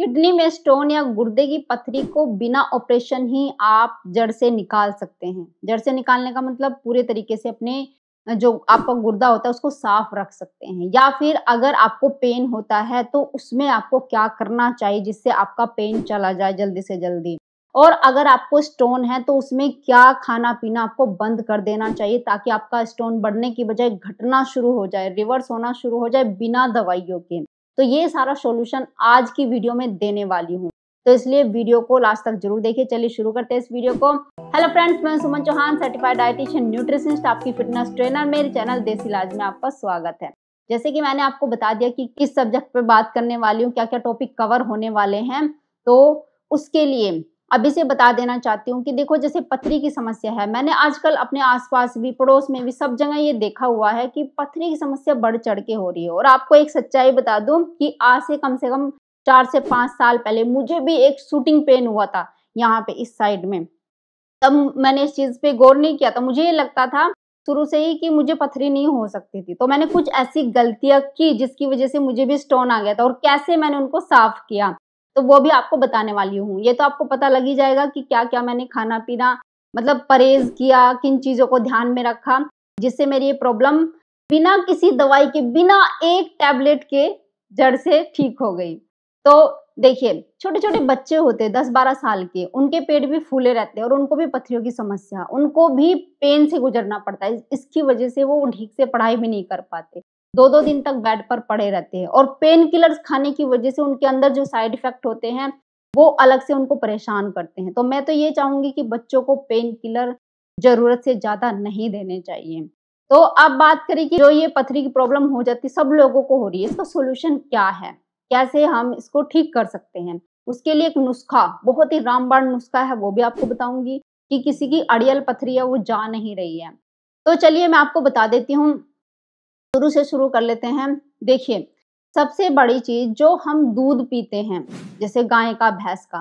kidney में stone या गुर्दे की पथरी को बिना ऑपरेशन ही आप जड़ से निकाल सकते हैं जड़ से निकालने का मतलब पूरे तरीके से अपने जो आपका गुर्दा होता है उसको साफ रख सकते हैं या फिर अगर आपको पेन होता है तो उसमें आपको क्या करना चाहिए जिससे आपका पेन चला जाए जल्दी से जल्दी और अगर आपको स्टोन है तो उसमें क्या खाना पीना आपको बंद कर देना चाहिए ताकि आपका स्टोन बढ़ने की बजाय घटना शुरू हो जाए रिवर्स होना शुरू हो जाए बिना दवाइयों के तो ये सारा सॉल्यूशन आज की वीडियो में देने वाली हूँ तो इसलिए वीडियो को लास्ट तक जरूर देखिए चलिए शुरू करते हैं इस वीडियो को हेलो फ्रेंड्स मैं Suman Chauhan certified dietitian nutritionist आपकी फिटनेस ट्रेनर मेरे चैनल देसी इलाज में आपका स्वागत है जैसे कि मैंने आपको बता दिया कि किस सब्जेक्ट पर बात करने वाली हूँ क्या क्या टॉपिक कवर होने वाले हैं तो उसके लिए अभी से बता देना चाहती हूँ कि देखो जैसे पथरी की समस्या है मैंने आजकल अपने आसपास भी पड़ोस में भी सब जगह ये देखा हुआ है कि पथरी की समस्या बढ़ चढ़ के हो रही है और आपको एक सच्चाई बता दूं कि आज से कम से कम चार से पांच साल पहले मुझे भी एक शूटिंग पेन हुआ था यहाँ पे इस साइड में तब मैंने इस चीज़ पे गौर नहीं किया था मुझे ये लगता था शुरू से ही कि मुझे पथरी नहीं हो सकती थी तो मैंने कुछ ऐसी गलतियां की जिसकी वजह से मुझे भी स्टोन आ गया था और कैसे मैंने उनको साफ किया तो वो भी आपको बताने वाली हूँ ये तो आपको पता लग ही जाएगा कि क्या क्या मैंने खाना पीना मतलब परहेज किया किन चीज़ों को ध्यान में रखा जिससे मेरी ये प्रॉब्लम बिना किसी दवाई के बिना एक टैबलेट के जड़ से ठीक हो गई तो देखिए छोटे छोटे बच्चे होते हैं दस बारह साल के उनके पेट भी फूले रहते हैं और उनको भी पथरियों की समस्या उनको भी पेन से गुजरना पड़ता है इसकी वजह से वो ठीक से पढ़ाई भी नहीं कर पाते दो दो दिन तक बेड पर पड़े रहते हैं और पेन किलर्स खाने की वजह से उनके अंदर जो साइड इफेक्ट होते हैं वो अलग से उनको परेशान करते हैं तो मैं तो ये चाहूंगी कि बच्चों को पेन किलर जरूरत से ज्यादा नहीं देने चाहिए तो अब बात करें कि जो ये पथरी की प्रॉब्लम हो जाती सब लोगों को हो रही है इसका सोल्यूशन क्या है कैसे हम इसको ठीक कर सकते हैं उसके लिए एक नुस्खा बहुत ही रामबाण नुस्खा है वो भी आपको बताऊंगी कि किसी की अड़ियल पथरी है वो जा नहीं रही है तो चलिए मैं आपको बता देती हूँ शुरू से शुरू कर लेते हैं देखिए सबसे बड़ी चीज जो हम दूध पीते हैं जैसे गाय का भैंस का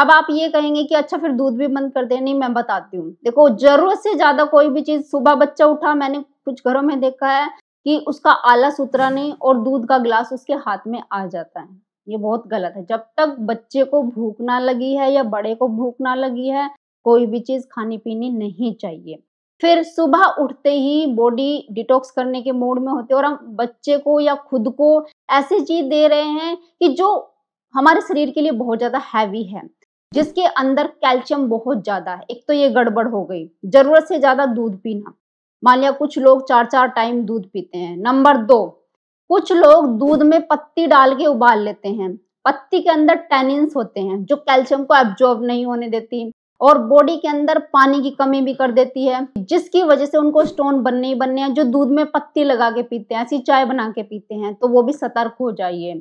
अब आप ये कहेंगे कि अच्छा फिर दूध भी बंद कर दे नहीं मैं बताती हूँ देखो जरूरत से ज्यादा कोई भी चीज सुबह बच्चा उठा मैंने कुछ घरों में देखा है कि उसका आलस उतरा नहीं और दूध का गिलास उसके हाथ में आ जाता है ये बहुत गलत है जब तक बच्चे को भूख ना लगी है या बड़े को भूख ना लगी है कोई भी चीज खानी पीनी नहीं चाहिए फिर सुबह उठते ही बॉडी डिटॉक्स करने के मूड में होते और हम बच्चे को या खुद को ऐसी चीज दे रहे हैं कि जो हमारे शरीर के लिए बहुत ज्यादा हैवी है जिसके अंदर कैल्शियम बहुत ज्यादा है एक तो ये गड़बड़ हो गई जरूरत से ज्यादा दूध पीना मान लिया कुछ लोग चार चार टाइम दूध पीते हैं नंबर दो कुछ लोग दूध में पत्ती डाल के उबाल लेते हैं पत्ती के अंदर टेनिन्स होते हैं जो कैल्शियम को एब्जॉर्ब नहीं होने देती और बॉडी के अंदर पानी की कमी भी कर देती है जिसकी वजह से उनको स्टोन बनने ही बनने हैं जो दूध में पत्ती लगा के पीते हैं ऐसी चाय बना के पीते हैं तो वो भी सतर्क हो जाइए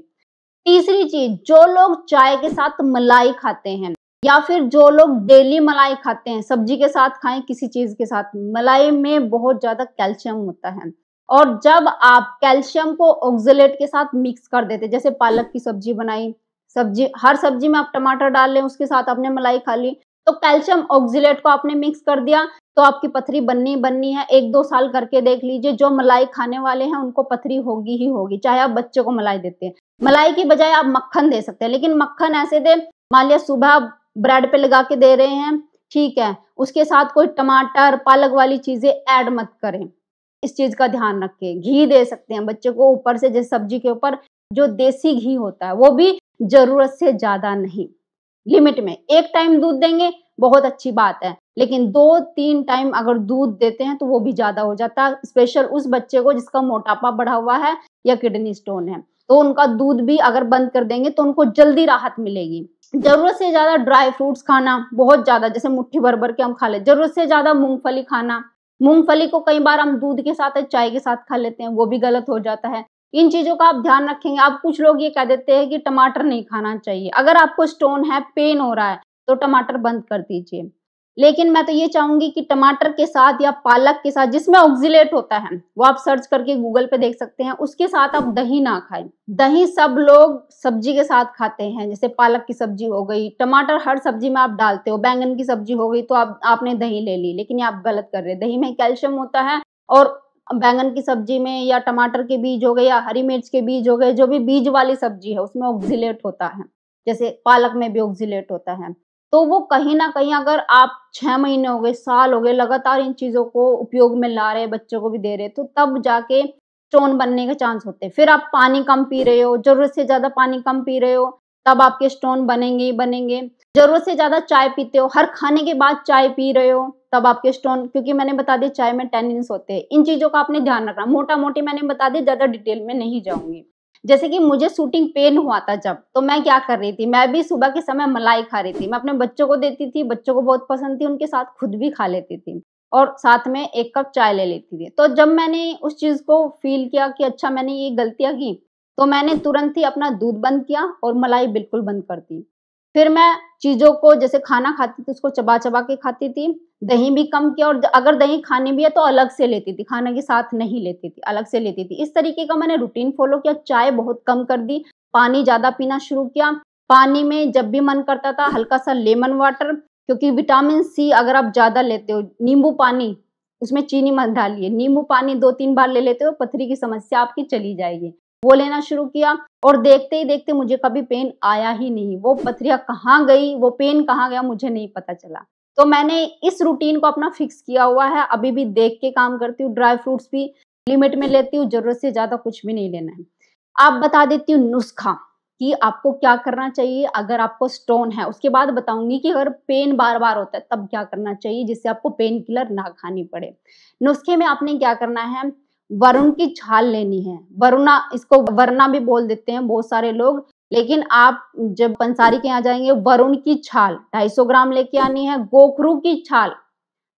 तीसरी चीज जो लोग चाय के साथ मलाई खाते हैं या फिर जो लोग डेली मलाई खाते हैं सब्जी के साथ खाएं किसी चीज के साथ मलाई में बहुत ज्यादा कैल्शियम होता है और जब आप कैल्शियम को ऑक्जिलेट के साथ मिक्स कर देते जैसे पालक की सब्जी बनाई सब्जी हर सब्जी में आप टमाटर डाल लें उसके साथ आपने मलाई खा ली तो कैल्शियम ऑक्जिलेट को आपने मिक्स कर दिया तो आपकी पथरी बननी बननी है एक दो साल करके देख लीजिए जो मलाई खाने वाले हैं उनको पथरी होगी ही होगी चाहे आप बच्चे को मलाई देते हैं मलाई की बजाय आप मक्खन दे सकते हैं लेकिन मक्खन ऐसे दे मान लिया सुबह ब्रेड पे लगा के दे रहे हैं ठीक है उसके साथ कोई टमाटर पालक वाली चीजें ऐड मत करें इस चीज का ध्यान रखें घी दे सकते हैं बच्चे को ऊपर से जैसे सब्जी के ऊपर जो देसी घी होता है वो भी जरूरत से ज्यादा नहीं लिमिट में एक टाइम दूध देंगे बहुत अच्छी बात है लेकिन दो तीन टाइम अगर दूध देते हैं तो वो भी ज्यादा हो जाता है स्पेशल उस बच्चे को जिसका मोटापा बढ़ा हुआ है या किडनी स्टोन है तो उनका दूध भी अगर बंद कर देंगे तो उनको जल्दी राहत मिलेगी जरूरत से ज्यादा ड्राई फ्रूट्स खाना बहुत ज्यादा जैसे मुट्ठी भर भर के हम खा ले जरूरत से ज्यादा मूंगफली खाना मूंगफली को कई बार हम दूध के साथ चाय के साथ खा लेते हैं वो भी गलत हो जाता है इन चीज़ों का आप ध्यान रखेंगे आप कुछ लोग ये कह देते हैं कि टमाटर नहीं खाना चाहिए अगर आपको स्टोन है पेन हो रहा है तो टमाटर बंद कर दीजिए लेकिन मैं तो ये चाहूंगी कि टमाटर के साथ या पालक के साथ जिसमें ऑक्जिलेट होता है वो आप सर्च करके गूगल पे देख सकते हैं उसके साथ आप दही ना खाएं दही सब लोग सब्जी के साथ खाते हैं जैसे पालक की सब्जी हो गई टमाटर हर सब्जी में आप डालते हो बैंगन की सब्जी हो गई तो आप आपने दही ले ली लेकिन ये आप गलत कर रहे हैं दही में कैल्शियम होता है और बैंगन की सब्जी में या टमाटर के बीज हो गए या हरी मिर्च के बीज हो गए जो भी बीज वाली सब्जी है उसमें ऑक्जिलेट होता है जैसे पालक में भी ऑक्जिलेट होता है तो वो कहीं ना कहीं अगर आप छः महीने हो गए साल हो गए लगातार इन चीज़ों को उपयोग में ला रहे बच्चों को भी दे रहे तो तब जाके स्टोन बनने के चांस होते हैं फिर आप पानी कम पी रहे हो ज़रूरत से ज़्यादा पानी कम पी रहे हो तब आपके स्टोन बनेंगे ही बनेंगे जरूरत से ज़्यादा चाय पीते हो हर खाने के बाद चाय पी रहे हो तब आपके स्टोन क्योंकि मैंने बता दिया चाय में टेनिन्स होते हैं इन चीज़ों का आपने ध्यान रखना मोटा मोटी मैंने बता दिया ज़्यादा डिटेल में नहीं जाऊंगी जैसे कि मुझे शूटिंग पेन हुआ था जब तो मैं क्या कर रही थी मैं भी सुबह के समय मलाई खा रही थी मैं अपने बच्चों को देती थी बच्चों को बहुत पसंद थी उनके साथ खुद भी खा लेती थी और साथ में एक कप चाय ले लेती थी तो जब मैंने उस चीज़ को फील किया कि अच्छा मैंने ये गलतियाँ की तो मैंने तुरंत ही अपना दूध बंद किया और मलाई बिल्कुल बंद कर दी फिर मैं चीज़ों को जैसे खाना खाती थी उसको चबा चबा के खाती थी दही भी कम किया और अगर दही खाने भी है तो अलग से लेती थी खाने के साथ नहीं लेती थी अलग से लेती थी इस तरीके का मैंने रूटीन फॉलो किया चाय बहुत कम कर दी पानी ज़्यादा पीना शुरू किया पानी में जब भी मन करता था हल्का सा लेमन वाटर क्योंकि विटामिन सी अगर आप ज़्यादा लेते हो नींबू पानी उसमें चीनी मत डालिए नींबू पानी दो तीन बार ले लेते हो पथरी की समस्या आपकी चली जाएगी वो लेना शुरू किया और देखते ही देखते मुझे कभी पेन आया ही नहीं वो पथरिया कहाँ गई वो पेन कहाँ गया मुझे नहीं पता चला तो मैंने इस रूटीन को अपना फिक्स किया हुआ है अभी भी देख के काम करती हूँ ड्राई फ्रूट्स भी लिमिट में लेती हूँ जरूरत से ज़्यादा कुछ भी नहीं लेना है आप बता देती हूँ नुस्खा कि आपको क्या करना चाहिए अगर आपको स्टोन है उसके बाद बताऊंगी कि अगर पेन बार बार होता है तब क्या करना चाहिए जिससे आपको पेन किलर ना खानी पड़े नुस्खे में आपने क्या करना है वरुण की छाल लेनी है वरुणा इसको वरना भी बोल देते हैं बहुत सारे लोग लेकिन आप जब पंसारी के यहाँ जाएंगे वरुण की छाल 250 ग्राम लेके आनी है गोखरू की छाल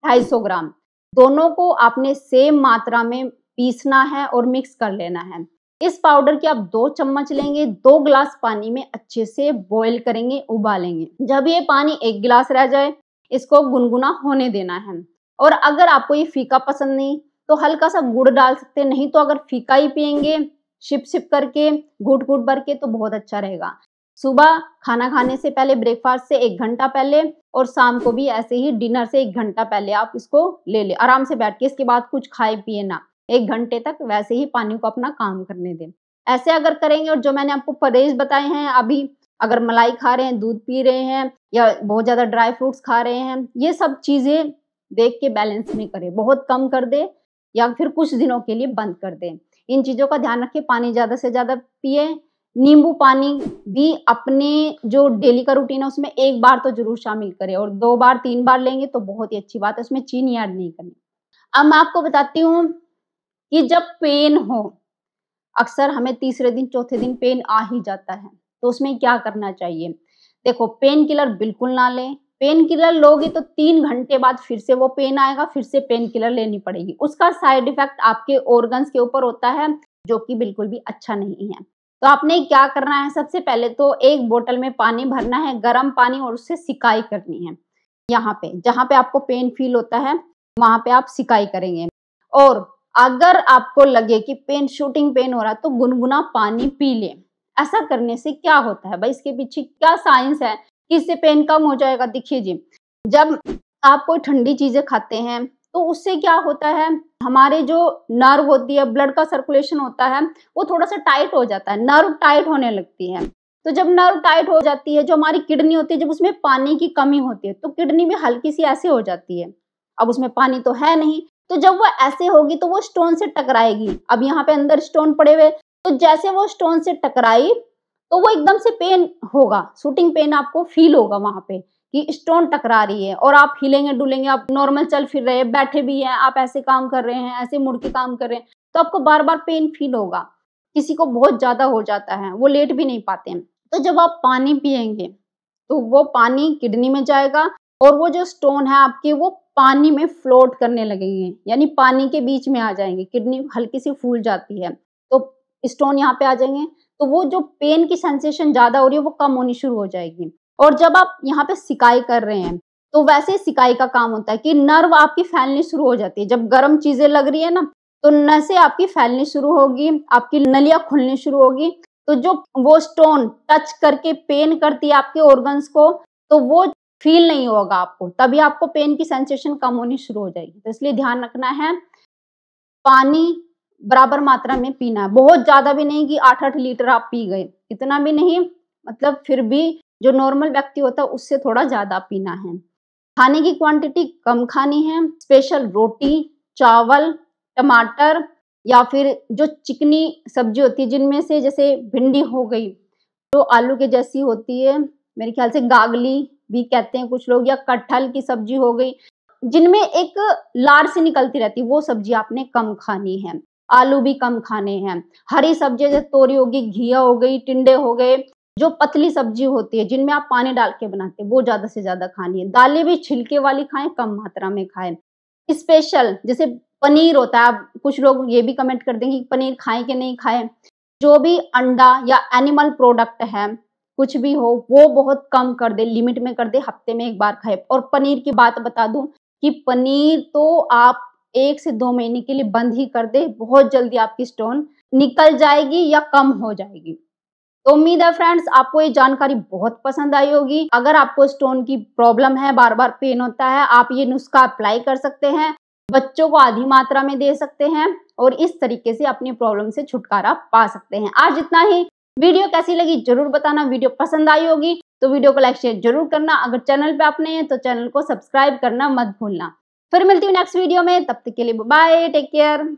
250 ग्राम दोनों को आपने सेम मात्रा में पीसना है और मिक्स कर लेना है इस पाउडर की आप दो चम्मच लेंगे दो गिलास पानी में अच्छे से बॉईल करेंगे उबालेंगे जब ये पानी एक गिलास रह जाए इसको गुनगुना होने देना है और अगर आपको ये फीका पसंद नहीं तो हल्का सा गुड़ डाल सकते हैं नहीं तो अगर फीका ही पियेंगे शिप शिप करके घुट घुट भर के तो बहुत अच्छा रहेगा सुबह खाना खाने से पहले ब्रेकफास्ट से एक घंटा पहले और शाम को भी ऐसे ही डिनर से एक घंटा पहले आप इसको ले ले आराम से बैठ के इसके बाद कुछ खाए पिए ना एक घंटे तक वैसे ही पानी को अपना काम करने दें ऐसे अगर करेंगे और जो मैंने आपको परहेज बताए हैं अभी अगर मलाई खा रहे हैं दूध पी रहे हैं या बहुत ज़्यादा ड्राई फ्रूट्स खा रहे हैं ये सब चीज़ें देख के बैलेंस में करें बहुत कम कर दे या फिर कुछ दिनों के लिए बंद कर दें इन चीज़ों का ध्यान रखें पानी ज़्यादा से ज़्यादा पिए नींबू पानी भी अपने जो डेली का रूटीन है उसमें एक बार तो जरूर शामिल करें और दो बार तीन बार लेंगे तो बहुत ही अच्छी बात है उसमें चीनी ऐड नहीं करनी अब मैं आपको बताती हूँ कि जब पेन हो अक्सर हमें तीसरे दिन चौथे दिन पेन आ ही जाता है तो उसमें क्या करना चाहिए देखो पेन किलर बिल्कुल ना लें पेन किलर लोगे तो तीन घंटे बाद फिर से वो पेन आएगा फिर से पेन किलर लेनी पड़ेगी उसका साइड इफेक्ट आपके ऑर्गन्स के ऊपर होता है जो कि बिल्कुल भी अच्छा नहीं है तो आपने क्या करना है सबसे पहले तो एक बोतल में पानी भरना है गर्म पानी और उससे सिकाई करनी है यहाँ पे जहाँ पे आपको पेन फील होता है वहां पे आप सिकाई करेंगे और अगर आपको लगे कि पेन शूटिंग पेन हो रहा है तो गुनगुना पानी पी लें ऐसा करने से क्या होता है भाई इसके पीछे क्या साइंस है इससे पेन कम हो जाएगा देखिए जी जब आप कोई ठंडी चीजें खाते हैं तो उससे क्या होता है हमारे जो नर्व होती है ब्लड का सर्कुलेशन होता है वो थोड़ा सा टाइट हो जाता है नर्व टाइट होने लगती है तो जब नर्व टाइट हो जाती है जो हमारी किडनी होती है जब उसमें पानी की कमी होती है तो किडनी भी हल्की सी ऐसे हो जाती है अब उसमें पानी तो है नहीं तो जब वो ऐसे होगी तो वो स्टोन से टकराएगी अब यहाँ पे अंदर स्टोन पड़े हुए तो जैसे वो स्टोन से टकराई तो वो एकदम से पेन होगा शूटिंग पेन आपको फील होगा वहां पे कि स्टोन टकरा रही है और आप हिलेंगे डुलेंगे आप नॉर्मल चल फिर रहे हैं बैठे भी हैं आप ऐसे काम कर रहे हैं ऐसे मुड़ के काम कर रहे हैं तो आपको बार बार पेन फील होगा किसी को बहुत ज़्यादा हो जाता है वो लेट भी नहीं पाते हैं तो जब आप पानी पियेंगे तो वो पानी किडनी में जाएगा और वो जो स्टोन है आपके वो पानी में फ्लोट करने लगेंगे यानी पानी के बीच में आ जाएंगे किडनी हल्की सी फूल जाती है तो स्टोन यहाँ पे आ जाएंगे तो वो जो पेन की सेंसेशन ज़्यादा हो रही है वो कम होनी शुरू हो जाएगी और जब आप यहाँ पे सिकाई कर रहे हैं तो वैसे सिकाई का काम होता है कि नर्व आपकी फैलनी शुरू हो जाती है जब गर्म चीज़ें लग रही है ना तो नशे आपकी फैलनी शुरू होगी आपकी नलिया खुलनी शुरू होगी तो जो वो स्टोन टच करके पेन करती है आपके ऑर्गन्स को तो वो फील नहीं होगा आपको तभी आपको पेन की सेंसेशन कम होनी शुरू हो जाएगी तो इसलिए ध्यान रखना है पानी बराबर मात्रा में पीना है बहुत ज्यादा भी नहीं कि आठ आठ लीटर आप पी गए इतना भी नहीं मतलब फिर भी जो नॉर्मल व्यक्ति होता है उससे थोड़ा ज्यादा पीना है खाने की क्वांटिटी कम खानी है स्पेशल रोटी चावल टमाटर या फिर जो चिकनी सब्जी होती है जिनमें से जैसे भिंडी हो गई जो आलू के जैसी होती है मेरे ख्याल से गागली भी कहते हैं कुछ लोग या कटहल की सब्जी हो गई जिनमें एक लार से निकलती रहती वो सब्जी आपने कम खानी है आलू भी कम खाने हैं हरी सब्जियां जैसे तोरी होगी घिया हो गई टिंडे हो गए जो पतली सब्जी होती है जिनमें आप पानी डाल के बनाते हैं वो ज्यादा से ज्यादा खानी है दालें भी छिलके वाली खाएं कम मात्रा में खाएं स्पेशल जैसे पनीर होता है आप कुछ लोग ये भी कमेंट कर देंगे पनीर खाएं कि नहीं खाएं जो भी अंडा या एनिमल प्रोडक्ट है कुछ भी हो वो बहुत कम कर दे लिमिट में कर दे हफ्ते में एक बार खाए और पनीर की बात बता दूं कि पनीर तो आप एक से दो महीने के लिए बंद ही कर दे बहुत जल्दी आपकी स्टोन निकल जाएगी या कम हो जाएगी तो उम्मीद है फ्रेंड्स आपको ये जानकारी बहुत पसंद आई होगी अगर आपको स्टोन की प्रॉब्लम है बार बार पेन होता है आप ये नुस्खा अप्लाई कर सकते हैं बच्चों को आधी मात्रा में दे सकते हैं और इस तरीके से अपनी प्रॉब्लम से छुटकारा पा सकते हैं आज इतना ही वीडियो कैसी लगी जरूर बताना वीडियो पसंद आई होगी तो वीडियो को लाइक शेयर जरूर करना अगर चैनल पे आप नहीं हैं तो चैनल को सब्सक्राइब करना मत भूलना फिर मिलती हूँ नेक्स्ट वीडियो में तब तक के लिए बाय टेक केयर